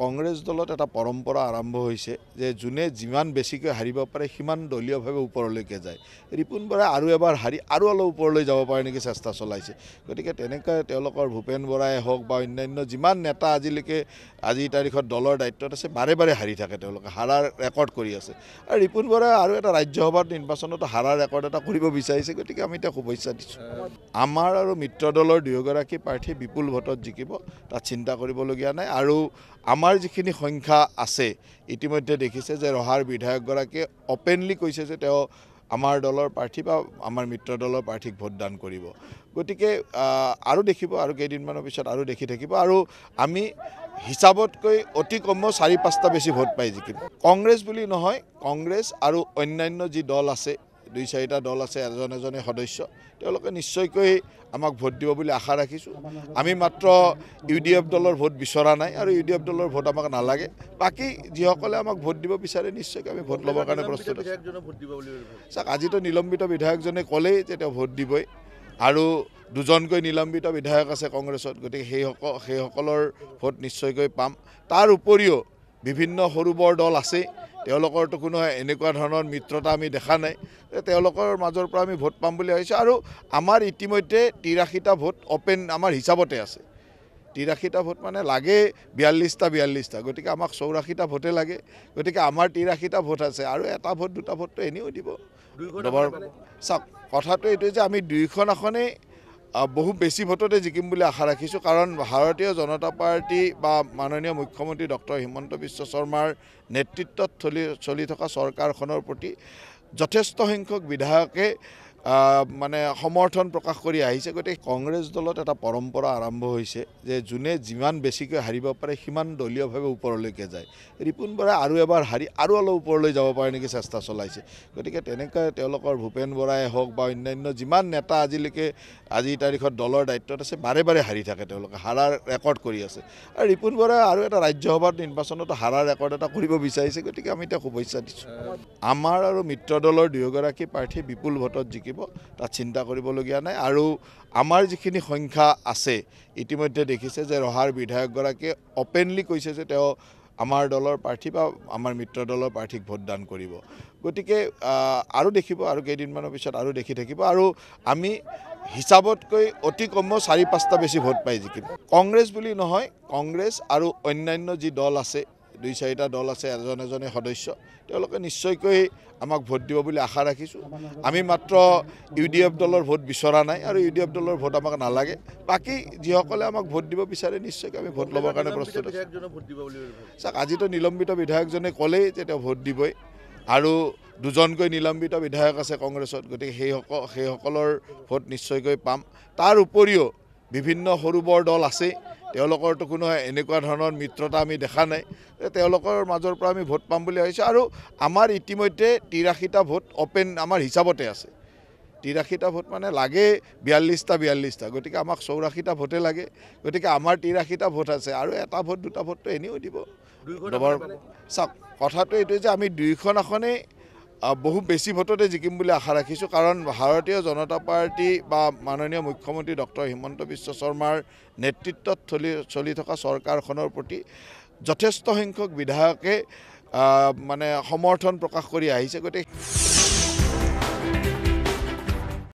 কংগ্ৰেছ দলত এটা পৰম্পৰা আৰম্ভ হৈছে যে যোনে যিমান বেছিকৈ হাৰিব পাৰে সিমান দলীয়ভাৱে ওপৰলৈকে যায় ৰিপুণ বৰাই আৰু এবাৰ হাৰি আৰু অলপ ওপৰলৈ যাব পাৰে নেকি চেষ্টা চলাইছে গতিকে তেনেকৈ তেওঁলোকৰ ভূপেন বৰাই হওক বা অন্যান্য যিমান নেতা আজিলৈকে আজিৰ তাৰিখত দলৰ দায়িত্বত আছে বাৰে বাৰে হাৰি থাকে তেওঁলোকে হাৰাৰ ৰেকৰ্ড কৰি আছে আৰু ৰিপুণ বৰাই আৰু এটা ৰাজ্যসভাৰ নিৰ্বাচনতো হাৰাৰ ৰেকৰ্ড এটা কৰিব বিচাৰিছে গতিকে আমি তেওঁ শুভেচ্ছা দিছোঁ আমাৰ আৰু মিত্ৰ দলৰ দুয়োগৰাকী প্ৰাৰ্থী বিপুল ভোটত জিকিব তাত চিন্তা কৰিবলগীয়া নাই আৰু আমাৰ আমাৰ যিখিনি সংখ্যা আছে ইতিমধ্যে দেখিছে যে ৰহাৰ বিধায়কগৰাকীয়ে অপেনলি কৈছে যে তেওঁ আমাৰ দলৰ প্ৰাৰ্থী বা আমাৰ মিত্ৰ দলৰ প্ৰাৰ্থীক ভোটদান কৰিব গতিকে আৰু দেখিব আৰু কেইদিনমানৰ পিছত আৰু দেখি থাকিব আৰু আমি হিচাপতকৈ অতি কমেও চাৰি পাঁচটা বেছি ভোট পাই জিকিম কংগ্ৰেছ বুলি নহয় কংগ্ৰেছ আৰু অন্যান্য যি দল আছে দুই চাৰিটা দল আছে এজন এজনে সদস্য তেওঁলোকে নিশ্চয়কৈ আমাক ভোট দিব বুলি আশা ৰাখিছোঁ আমি মাত্ৰ ইউ ডি এফ দলৰ ভোট বিচৰা নাই আৰু ইউ ডি এফ দলৰ ভোট আমাক নালাগে বাকী যিসকলে আমাক ভোট দিব বিচাৰে নিশ্চয়কৈ আমি ভোট ল'বৰ কাৰণে প্ৰস্তুত আছোঁ চাওক আজিতো নিলম্বিত বিধায়কজনে ক'লেই যে তেওঁ ভোট দিবই আৰু দুজনকৈ নিলম্বিত বিধায়ক আছে কংগ্ৰেছত গতিকে সেইসকল সেইসকলৰ ভোট নিশ্চয়কৈ পাম তাৰ উপৰিও বিভিন্ন সৰু বৰ দল আছেই তেওঁলোকৰতো কোনো এনেকুৱা ধৰণৰ মিত্ৰতা আমি দেখা নাই তেওঁলোকৰ মাজৰ পৰা আমি ভোট পাম বুলি ভাবিছোঁ আৰু আমাৰ ইতিমধ্যে তিৰাশীটা ভোট অপেন আমাৰ হিচাপতে আছে তিৰাশীটা ভোট মানে লাগে বিয়াল্লিছটা বিয়াল্লিছটা গতিকে আমাক চৌৰাশীটা ভোটে লাগে গতিকে আমাৰ তিৰাশীটা ভোট আছে আৰু এটা ভোট দুটা ভোটটো এনেও দিব চাওক কথাটো এইটো যে আমি দুয়োখন আসনেই বহু বেছি ভোটতে জিকিম বুলি আশা ৰাখিছোঁ কাৰণ ভাৰতীয় জনতা পাৰ্টি বা মাননীয় মুখ্যমন্ত্ৰী ডক্টৰ হিমন্ত বিশ্ব শৰ্মাৰ নেতৃত্বত চলি চলি থকা চৰকাৰখনৰ প্ৰতি যথেষ্ট সংখ্যক বিধায়কে মানে সমৰ্থন প্ৰকাশ কৰি আহিছে গতিকে কংগ্ৰেছ দলত এটা পৰম্পৰা আৰম্ভ হৈছে যে যোনে যিমান বেছিকৈ হাৰিব পাৰে সিমান দলীয়ভাৱে ওপৰলৈকে যায় ৰিপুণ বৰাই আৰু এবাৰ হাৰি আৰু অলপ ওপৰলৈ যাব পাৰে নেকি চেষ্টা চলাইছে গতিকে তেনেকৈ তেওঁলোকৰ ভূপেন বৰাই হওক বা অন্যান্য যিমান নেতা আজিলৈকে আজিৰ তাৰিখত দলৰ দায়িত্বত আছে বাৰে বাৰে হাৰি থাকে তেওঁলোকে হাৰাৰ ৰেকৰ্ড কৰি আছে আৰু ৰিপুণ বৰাই আৰু এটা ৰাজ্যসভাৰ নিৰ্বাচনতো হাৰাৰ ৰেকৰ্ড এটা কৰিব বিচাৰিছে গতিকে আমি তেওঁক শুভেচ্ছা দিছোঁ আমাৰ আৰু মিত্ৰ দলৰ দুয়োগৰাকী প্ৰাৰ্থী বিপুল ভোটত জিকি থাকিব তাত চিন্তা কৰিবলগীয়া নাই আৰু আমাৰ যিখিনি সংখ্যা আছে ইতিমধ্যে দেখিছে যে ৰহাৰ বিধায়কগৰাকীয়ে অপেনলি কৈছে যে তেওঁ আমাৰ দলৰ প্ৰাৰ্থী বা আমাৰ মিত্ৰ দলৰ প্ৰাৰ্থীক ভোটদান কৰিব গতিকে আৰু দেখিব আৰু কেইদিনমানৰ পিছত আৰু দেখি থাকিব আৰু আমি হিচাপতকৈ অতি কমেও চাৰি পাঁচটা বেছি ভোট পাই জিকিম কংগ্ৰেছ বুলি নহয় কংগ্ৰেছ আৰু অন্যান্য যি দল আছে দুই চাৰিটা দল আছে এজন এজনে সদস্য তেওঁলোকে নিশ্চয়কৈ আমাক ভোট দিব বুলি আশা ৰাখিছোঁ আমি মাত্ৰ ইউ ডি এফ দলৰ ভোট বিচৰা নাই আৰু ইউ ডি এফ দলৰ ভোট আমাক নালাগে বাকী যিসকলে আমাক ভোট দিব বিচাৰে নিশ্চয়কৈ আমি ভোট ল'বৰ কাৰণে প্ৰস্তুত আছোঁ চাওক আজিতো নিলম্বিত বিধায়কজনে ক'লেই যে তেওঁ ভোট দিবই আৰু দুজনকৈ নিলম্বিত বিধায়ক আছে কংগ্ৰেছত গতিকে সেইসকল সেইসকলৰ ভোট নিশ্চয়কৈ পাম তাৰ উপৰিও বিভিন্ন সৰু বৰ দল আছেই তেওঁলোকৰতো কোনো এনেকুৱা ধৰণৰ মিত্ৰতা আমি দেখা নাই যে তেওঁলোকৰ মাজৰ পৰা আমি ভোট পাম বুলি ভাবিছোঁ আৰু আমাৰ ইতিমধ্যে তিৰাশীটা ভোট অপেন আমাৰ হিচাপতে আছে তিৰাশীটা ভোট মানে লাগে বিয়াল্লিছটা বিয়াল্লিছটা গতিকে আমাক চৌৰাশীটা ভোটে লাগে গতিকে আমাৰ তিৰাশীটা ভোট আছে আৰু এটা ভোট দুটা ভোটটো এনেও দিব চাওক কথাটো এইটোৱে যে আমি দুয়োখন আসনেই বহু বেছি ভোটতে জিকিম বুলি আশা ৰাখিছোঁ কাৰণ ভাৰতীয় জনতা পাৰ্টি বা মাননীয় মুখ্যমন্ত্ৰী ডক্টৰ হিমন্ত বিশ্ব শৰ্মাৰ নেতৃত্বত চলি চলি থকা চৰকাৰখনৰ প্ৰতি যথেষ্ট সংখ্যক বিধায়কে মানে সমৰ্থন প্ৰকাশ কৰি আহিছে গতিকে